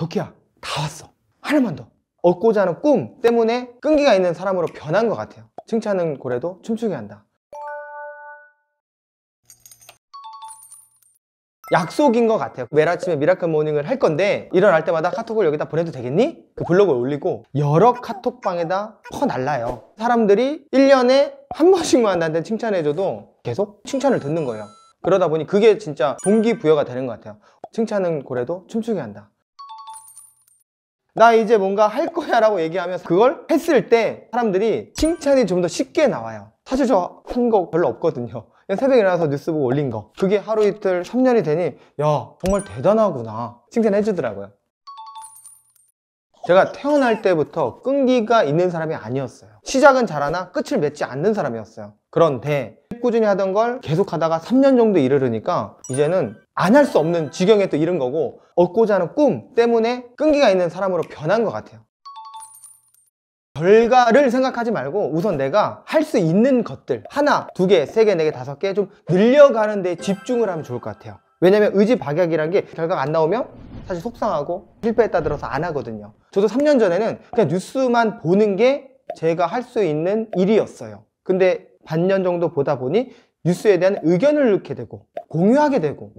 덕희야 다 왔어 하나만 더 얻고자 하는 꿈 때문에 끈기가 있는 사람으로 변한 것 같아요 칭찬은 고래도 춤추게 한다 약속인 것 같아요 매일 아침에 미라클 모닝을 할 건데 일어날 때마다 카톡을 여기다 보내도 되겠니? 그 블로그에 올리고 여러 카톡방에다 퍼날라요 사람들이 1년에 한 번씩만 나한테 칭찬해줘도 계속 칭찬을 듣는 거예요 그러다 보니 그게 진짜 동기부여가 되는 것 같아요 칭찬은 고래도 춤추게 한다 나 이제 뭔가 할 거야 라고 얘기하면 그걸 했을 때 사람들이 칭찬이 좀 더 쉽게 나와요 사실 저 한 거 별로 없거든요 그냥 새벽에 일어나서 뉴스 보고 올린 거 그게 하루 이틀 3년이 되니 야 정말 대단하구나 칭찬해 주더라고요 제가 태어날 때부터 끈기가 있는 사람이 아니었어요 시작은 잘하나 끝을 맺지 않는 사람이었어요 그런데 꾸준히 하던 걸 계속 하다가 3년 정도 이르르니까 이제는 안 할 수 없는 지경에 또 이른 거고 얻고자 하는 꿈 때문에 끈기가 있는 사람으로 변한 것 같아요 결과를 생각하지 말고 우선 내가 할 수 있는 것들 하나, 두 개, 세 개, 네 개, 다섯 개 좀 늘려가는 데 집중을 하면 좋을 것 같아요 왜냐면 의지박약이란 게 결과가 안 나오면 사실 속상하고 실패했다 들어서 안 하거든요 저도 3년 전에는 그냥 뉴스만 보는 게 제가 할 수 있는 일이었어요 근데 반년 정도 보다 보니 뉴스에 대한 의견을 넣게 되고 공유하게 되고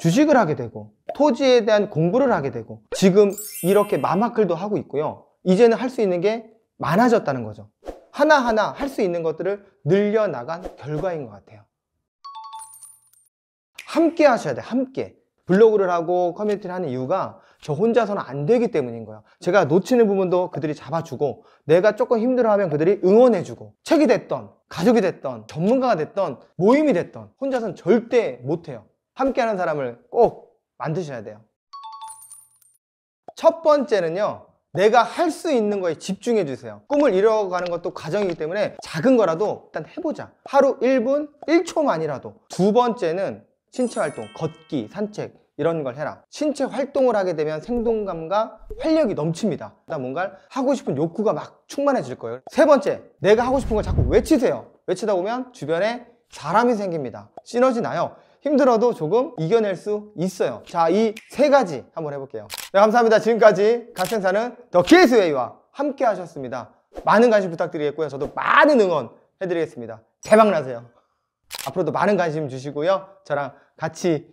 주식을 하게 되고 토지에 대한 공부를 하게 되고 지금 이렇게 마마클도 하고 있고요. 이제는 할 수 있는 게 많아졌다는 거죠. 하나하나 할 수 있는 것들을 늘려나간 결과인 것 같아요. 함께 하셔야 돼 함께. 블로그를 하고 커뮤니티를 하는 이유가 저 혼자서는 안 되기 때문인 거예요. 제가 놓치는 부분도 그들이 잡아주고 내가 조금 힘들어하면 그들이 응원해주고 책이 됐던 가족이 됐던 전문가가 됐던 모임이 됐던 혼자서는 절대 못해요. 함께하는 사람을 꼭 만드셔야 돼요. 첫 번째는요. 내가 할 수 있는 거에 집중해 주세요 꿈을 이뤄가는 것도 과정이기 때문에 작은 거라도 일단 해보자 하루 1분 1초만이라도 두 번째는 신체 활동, 걷기, 산책 이런 걸 해라 신체 활동을 하게 되면 생동감과 활력이 넘칩니다 뭔가 하고 싶은 욕구가 막 충만해질 거예요 세 번째 내가 하고 싶은 걸 자꾸 외치세요 외치다 보면 주변에 사람이 생깁니다 시너지 나요 힘들어도 조금 이겨낼 수 있어요 자 이 세 가지 한번 해볼게요 네, 감사합니다 지금까지 갓센사는 더 키스웨이와 함께 하셨습니다 많은 관심 부탁드리겠고요 저도 많은 응원 해드리겠습니다 대박나세요 앞으로도 많은 관심 주시고요 저랑 같이